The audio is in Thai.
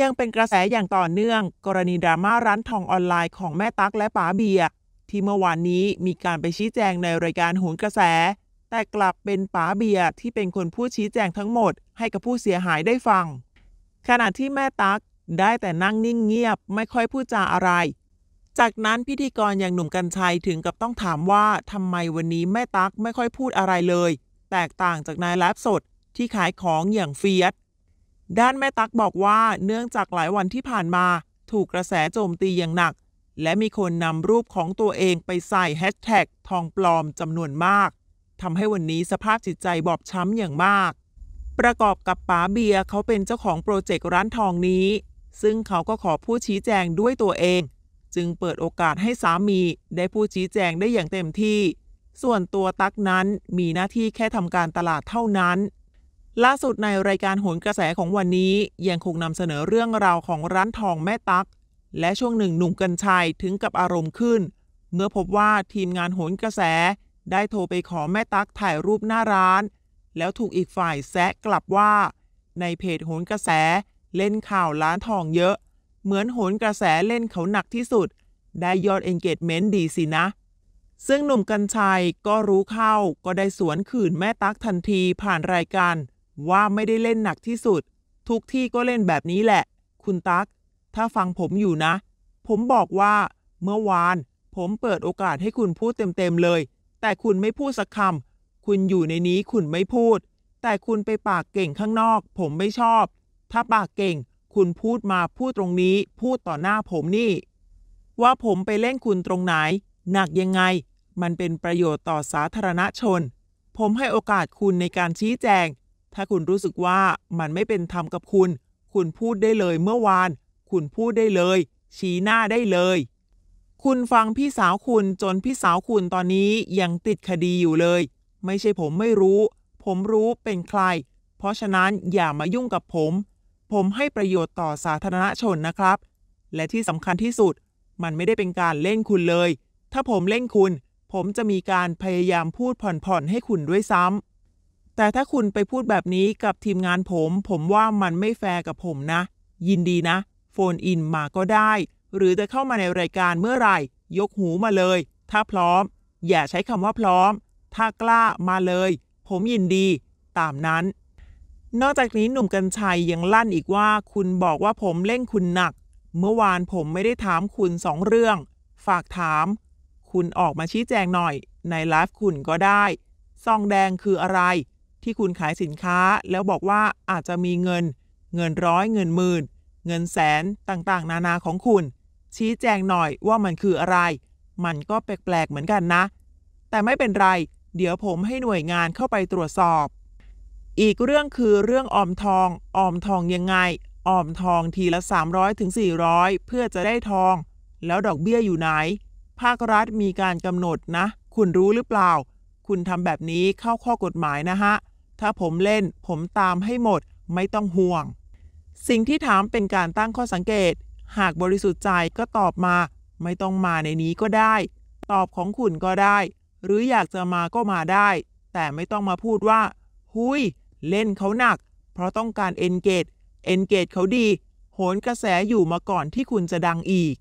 ยังเป็นกระแสอย่างต่อเนื่องกรณีดราม่าร้านทองออนไลน์ของแม่ตั๊กและป๋าเบียร์ที่เมื่อวานนี้มีการไปชี้แจงในรายการหนกระแส แต่กลับเป็นป๋าเบียร์ที่เป็นคนพูดชี้แจงทั้งหมดให้กับผู้เสียหายได้ฟังขณะที่แม่ตั๊กได้แต่นั่งนิ่งเงียบไม่ค่อยพูดจาอะไร จากนั้นพิธีกรอย่างหนุ่มกัญชัยถึงกับต้องถามว่าทำไมวันนี้แม่ตั๊กไม่ค่อยพูดอะไรเลย แตกต่างจากนายไลฟ์สดที่ขายของอย่างเฟียสด้านแม่ตั๊กบอกว่าเนื่องจากหลายวันที่ผ่านมา ถูกกระแสโจมตีอย่างหนัก และมีคนนำรูปของตัวเองไปใส่แฮชแท็กทองปลอมจำนวนมากทำให้วันนี้สภาพจิตใจบอบช้ำอย่างมาก ประกอบกับป๋าเบียเขาเป็นเจ้าของโปรเจกต์ร้านทองนี้ ซึ่งเขาก็ขอผู้ชี้แจงด้วยตัวเอง จึงเปิดโอกาสให้สามี ได้ผู้ชี้แจงได้อย่างเต็มที่ ส่วนตัวตักนั้นมีหน้าที่แค่ทำการตลาดเท่านั้นล่าสุดในรายการโหนกระแสของวันนี้ยังคงนำเสนอเรื่องราวของร้านทองแม่ตัก และช่วงหนึ่งหนุ่มกัญชัยถึงกับอารมณ์ขึ้นเมื่อพบว่าทีมงานโหนกระแสได้โทรไปขอแม่ตักถ่ายรูปหน้าร้านแล้วถูกอีกฝ่ายแซะกลับว่าในเพจโหนกระแสเล่นข่าวร้านทองเยอะ เหมือนโหนกระแสเล่นเขาหนักที่สุด ได้ยอดเอนเกจเมนต์ดีสินะ ซึ่งหนุ่มกัญชัยก็รู้เข้าก็ได้สวนคืนแม่ตั๊กทันทีผ่านรายการว่าไม่ได้เล่นหนักที่สุด ทุกที่ก็เล่นแบบนี้แหละ คุณตั๊กถ้าฟังผมอยู่นะ ผมบอกว่า เมื่อวาน ผมเปิดโอกาสให้คุณพูดเต็มๆเลย แต่คุณไม่พูดสักคำคุณอยู่ในนี้คุณไม่พูด แต่คุณไปปากเก่งข้างนอก ผมไม่ชอบ ถ้าปากเก่ง คุณพูดมาพูดตรงนี้ พูดต่อหน้าผมนี่ ว่าผมไปเล่นคุณตรงไหน หนักยังไง มันเป็นประโยชน์ต่อสาธารณชน ผมให้โอกาสคุณในการชี้แจงถ้าคุณรู้สึกว่ามันไม่เป็นธรรมกับคุณ คุณพูดได้เลยเมื่อวาน คุณพูดได้เลย ชี้หน้าได้เลย คุณฟังพี่สาวคุณจนพี่สาวคุณตอนนี้ยังติดคดีอยู่เลย ไม่ใช่ผมไม่รู้ ผมรู้เป็นใคร เพราะฉะนั้นอย่ามายุ่งกับผม ผมให้ประโยชน์ต่อสาธารณชนนะครับ และที่สำคัญที่สุด มันไม่ได้เป็นการเล่นคุณเลย ถ้าผมเล่นคุณ ผมจะมีการพยายามพูดผ่อนๆให้คุณด้วยซ้ำแต่ถ้าคุณไปพูดแบบนี้กับทีมงานผม ผมว่ามันไม่แฟร์กับผมนะ ยินดีนะ โฟนอินมาก็ได้ หรือจะเข้ามาในรายการเมื่อไหร่ ยกหูมาเลย ถ้าพร้อม อย่าใช้คำว่าพร้อม ถ้ากล้ามาเลย ผมยินดี ตามนั้น นอกจากนี้หนุ่มกัญชัยยังลั่นอีกว่า คุณบอกว่าผมเล่นคุณหนัก เมื่อวานผมไม่ได้ถามคุณสองเรื่อง ฝากถาม คุณออกมาชี้แจงหน่อย ในไลฟ์คุณก็ได้ ซองแดงคืออะไรที่คุณขายสินค้าแล้วบอกว่าอาจจะมีเงิน เงินร้อย เงินหมื่น เงินแสนต่างๆ นานาของคุณ ชี้แจงหน่อยว่ามันคืออะไร มันก็แปลก ๆ เหมือนกันนะ แต่ไม่เป็นไร เดี๋ยวผมให้หน่วยงานเข้าไปตรวจสอบ อีกเรื่องคือเรื่องออม ทอง ออมทองยังไง ออมทองทีละ 300-400ถึง 400 เพื่อจะได้ทอง แล้วดอกเบี้ยอยู่ไหน ภาครัฐมีการกำหนดนะ คุณรู้หรือเปล่า คุณทำแบบนี้เข้าข้อกฎหมายนะฮะถ้าผมเล่นผมตามให้หมดไม่ต้องห่วง สิ่งที่ถามเป็นการตั้งข้อสังเกต หากบริสุทธิ์ใจก็ตอบมา ไม่ต้องมาในนี้ก็ได้ ตอบของคุณก็ได้ หรืออยากจะมาก็มาได้ แต่ไม่ต้องมาพูดว่า หุยเล่นเขาหนัก เพราะต้องการเอนเกตเอนเกตเขาดี โหนกระแสอยู่มาก่อนที่คุณจะดังอีก